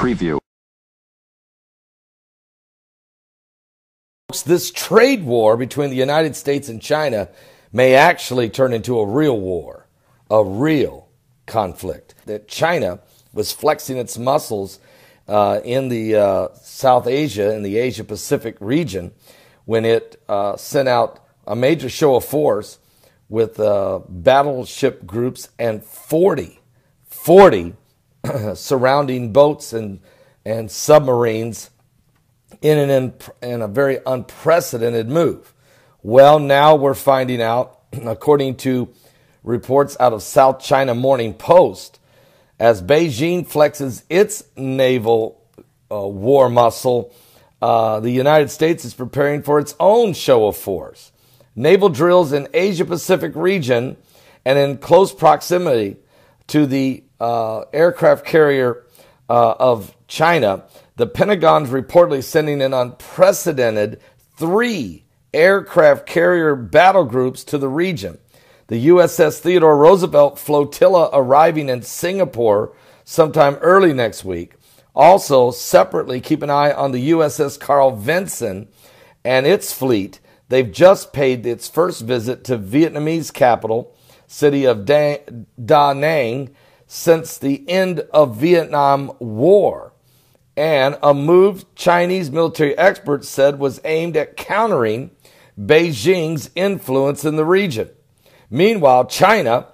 Preview. This trade war between the United States and China may actually turn into a real war, a real conflict. That China was flexing its muscles uh, in the uh, South Asia, in the Asia Pacific region, when it uh, sent out a major show of force with uh, battleship groups and 40, 40 surrounding boats and, and submarines in, an imp- in a very unprecedented move. Well, now we're finding out, according to reports out of South China Morning Post, as Beijing flexes its naval uh, war muscle, uh, the United States is preparing for its own show of force. Naval drills in Asia Pacific region and in close proximity to the uh, aircraft carrier uh, of China, the Pentagon's reportedly sending an unprecedented three aircraft carrier battle groups to the region. The USS Theodore Roosevelt flotilla arriving in Singapore sometime early next week. Also, separately, keep an eye on the USS Carl Vinson and its fleet. They've just paid its first visit to Vietnamese capital city of da, da Nang since the end of Vietnam War and a move Chinese military experts said was aimed at countering Beijing's influence in the region. Meanwhile, China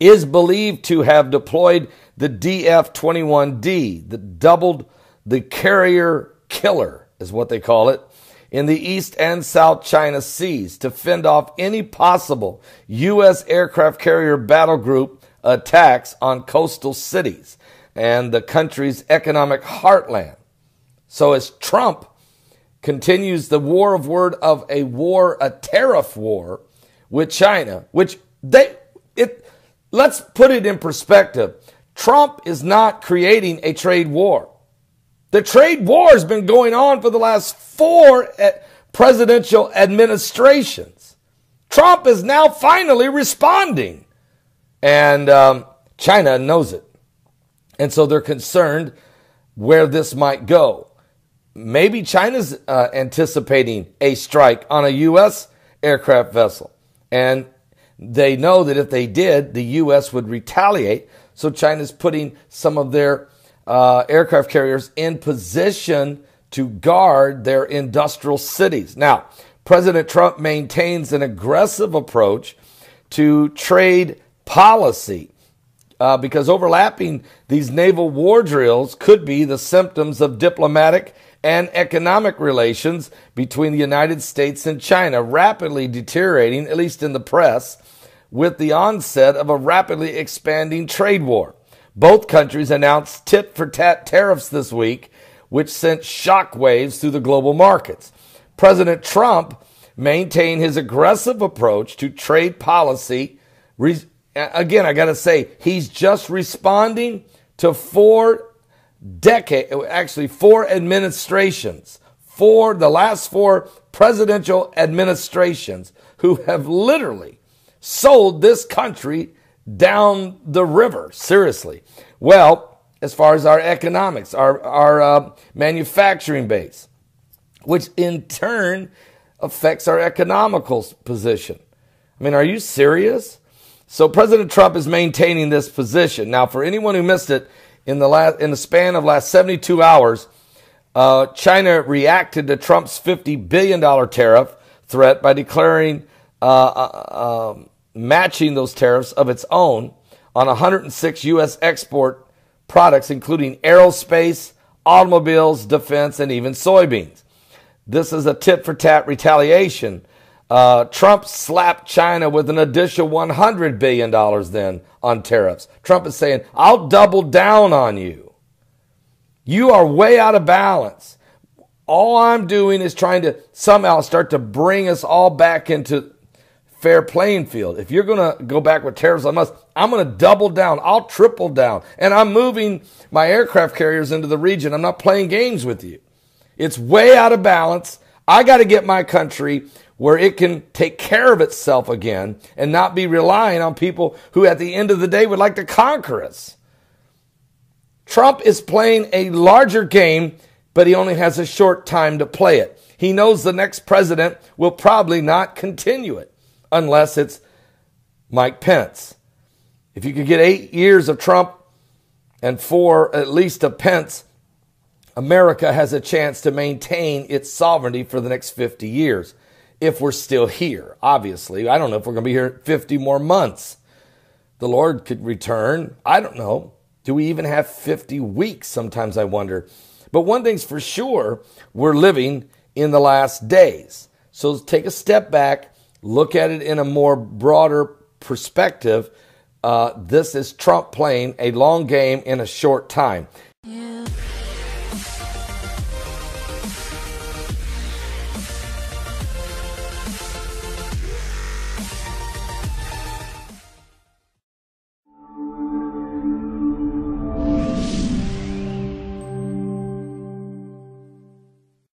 is believed to have deployed the DF 21D, the doubled the carrier killer, is what they call it, in the East and South China Seas to fend off any possible U.S. aircraft carrier battle group attacks on coastal cities and the country's economic heartland. So as Trump continues the war of word of a war, a tariff war with China, which they it let's put it in perspective. Trump is not creating a trade war. The trade war has been going on for the last four eh, presidential administrations. Trump is now finally responding. And um, China knows it. And so they're concerned where this might go. Maybe China's uh, anticipating a strike on a U.S. aircraft vessel. And they know that if they did, the U.S. would retaliate. So China's putting some of their uh, aircraft carriers in position to guard their industrial cities. Now, President Trump maintains an aggressive approach to trade policy. Uh, because overlapping these naval war drills could be the symptoms of diplomatic and economic relations between the United States and China rapidly deteriorating, at least in the press, with the onset of a rapidly expanding trade war. Both countries announced tit for tat tariffs this week, which sent shockwaves through the global markets. President Trump maintained his aggressive approach to trade policy, re- again, I got to say, he's just responding to four decades, actually four administrations, four, the last four presidential administrations who have literally sold this country down the river. Seriously. Well, as far as our economics, our, our uh, manufacturing base, which in turn affects our economical position. I mean, are you serious? So President Trump is maintaining this position. Now, for anyone who missed it, in the last in the span of last 72 hours, uh, China reacted to Trump's 50 billion dollar tariff threat by declaring uh, uh, um, matching those tariffs of its own on 106 U.S. export products, including aerospace, automobiles, defense, and even soybeans. This is a tit for tat retaliation uh, Trump slapped China with an additional $100 billion then on tariffs. Trump is saying, I'll double down on you. You are way out of balance. All I'm doing is trying to somehow start to bring us all back into fair playing field. If you're going to go back with tariffs on us, I'm going to double down. I'll triple down. And I'm moving my aircraft carriers into the region. I'm not playing games with you. It's way out of balance. I got to get my country where it can take care of itself again and not be relying on people who at the end of the day would like to conquer us. Trump is playing a larger game, but he only has a short time to play it. He knows the next president will probably not continue it unless it's Mike Pence. If you could get eight years of Trump and four at least of Pence, America has a chance to maintain its sovereignty for the next 50 years if we're still here, obviously. I don't know if we're going to be here 50 more months. The Lord could return. I don't know. Do we even have 50 weeks? Sometimes I wonder. But one thing's for sure, we're living in the last days. So take a step back, look at it in a more broader perspective. Uh, this is Trump playing a long game in a short time.